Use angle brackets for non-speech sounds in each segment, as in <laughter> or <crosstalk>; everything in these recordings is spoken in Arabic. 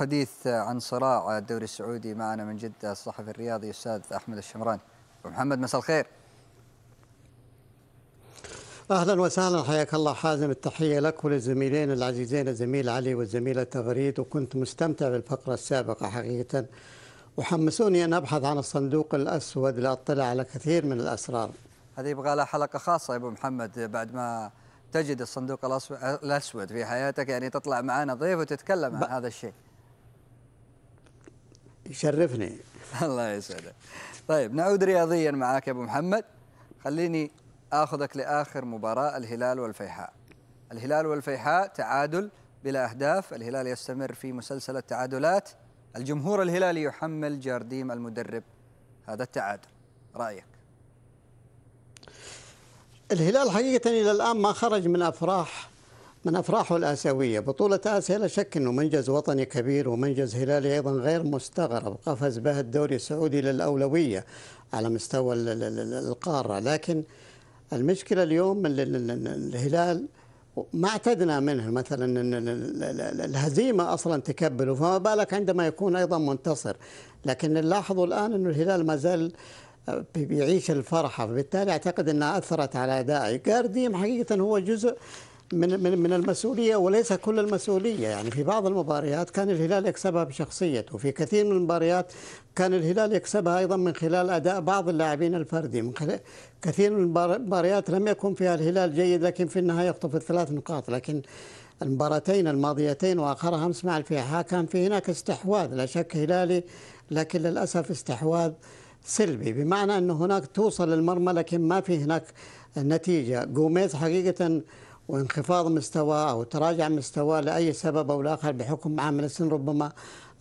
حديث عن صراع الدوري السعودي معنا من جدة الصحفي الرياضي الأستاذ أحمد الشمراني محمد مساء الخير اهلا وسهلا حياك الله حازم التحيه لك وللزميلين العزيزين الزميل علي والزميله تغريد وكنت مستمتع بالفقره السابقه حقيقه وحمسوني ان ابحث عن الصندوق الاسود لاطلع على كثير من الاسرار. هذه يبغى لها حلقه خاصه يا ابو محمد بعد ما تجد الصندوق الاسود في حياتك يعني تطلع معنا ضيف وتتكلم عن هذا الشيء. يشرفني <laughs> الله يسعدك طيب نعود رياضيا معاك يا ابو محمد خليني اخذك لاخر مباراه الهلال والفيحاء الهلال والفيحاء تعادل بلا اهداف الهلال يستمر في مسلسل التعادلات الجمهور الهلالي يحمل جارديم المدرب هذا التعادل رايك الهلال حقيقه الى الان ما خرج من افراح من أفراحه الآسيوية بطولة آسيا لا شك أنه منجز وطني كبير ومنجز هلالي أيضا غير مستغرب قفز به الدوري السعودي للأولوية على مستوى القارة لكن المشكلة اليوم الهلال ما اعتدنا منه مثلا الهزيمة أصلا تكبله فما بالك عندما يكون أيضا منتصر لكن نلاحظه الآن أنه الهلال ما زال آه، بيعيش الفرحة فبالتالي أعتقد أنها أثرت على أدائه جارديم حقيقة هو جزء من من من المسؤوليه وليس كل المسؤوليه يعني في بعض المباريات كان الهلال يكسبها بشخصيته في كثير من المباريات كان الهلال يكسبها ايضا من خلال اداء بعض اللاعبين الفردي من خلال كثير من المباريات لم يكن فيها الهلال جيد لكن في النهايه يخطف الثلاث نقاط لكن المباراتين الماضيتين واخرها امس مع الفيحاء كان في هناك استحواذ لا شك هلالي لكن للاسف استحواذ سلبي بمعنى انه هناك توصل للمرمى لكن ما في هناك نتيجه جوميز حقيقه وانخفاض مستواه أو تراجع مستواه لأي سبب أو لآخر بحكم عامل السن ربما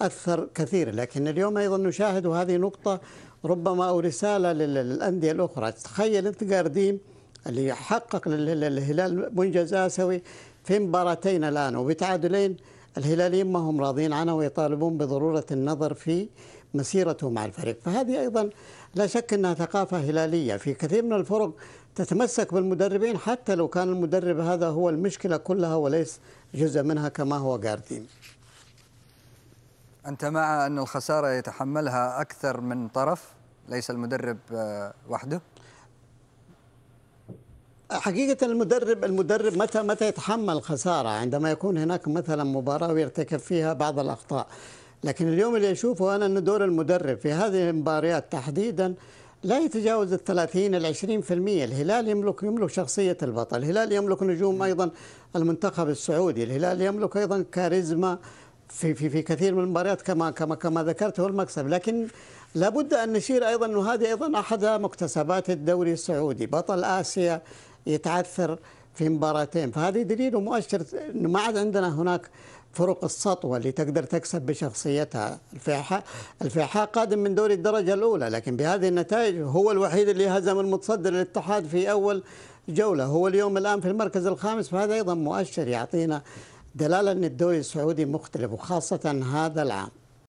أثر كثير لكن اليوم أيضا نشاهد وهذه نقطة ربما أو رسالة للأندية الأخرى تخيل أنت جارديم اللي حقق للهلال منجز آسيوي في مباراتين الآن وبتعادلين الهلاليين ما هم راضين عنه ويطالبون بضرورة النظر في مسيرته مع الفريق فهذه أيضا لا شك أنها ثقافة هلالية في كثير من الفرق تتمسك بالمدربين حتى لو كان المدرب هذا هو المشكلة كلها وليس جزء منها كما هو جاردين أنت مع أن الخسارة يتحملها أكثر من طرف ليس المدرب آه، وحده؟ حقيقة المدرب المدرب متى متى يتحمل خسارة عندما يكون هناك مثلا مباراة ويرتكب فيها بعض الأخطاء لكن اليوم اللي أشوفه أنا أن دور المدرب في هذه المباريات تحديدا لا يتجاوز ال 30 ال 20% الهلال يملك يملك شخصية البطل الهلال يملك نجوم أيضا المنتخب السعودي الهلال يملك أيضا كاريزما في في في كثير من المباريات كما كما كما ذكرت هو المكسب لكن لابد ان نشير ايضا انه هذه ايضا احد مكتسبات الدوري السعودي بطل اسيا يتعثر في مباراتين فهذه دليل ومؤشر انه ما عاد عندنا هناك فرق السطوة اللي تقدر تكسب بشخصيتها الفيحاء الفيحاء قادم من دوري الدرجة الأولى لكن بهذه النتائج هو الوحيد اللي هزم المتصدر الاتحاد في أول جولة هو اليوم الآن في المركز الخامس فهذا أيضا مؤشر يعطينا دلالة أن الدوري السعودي مختلف وخاصة هذا العام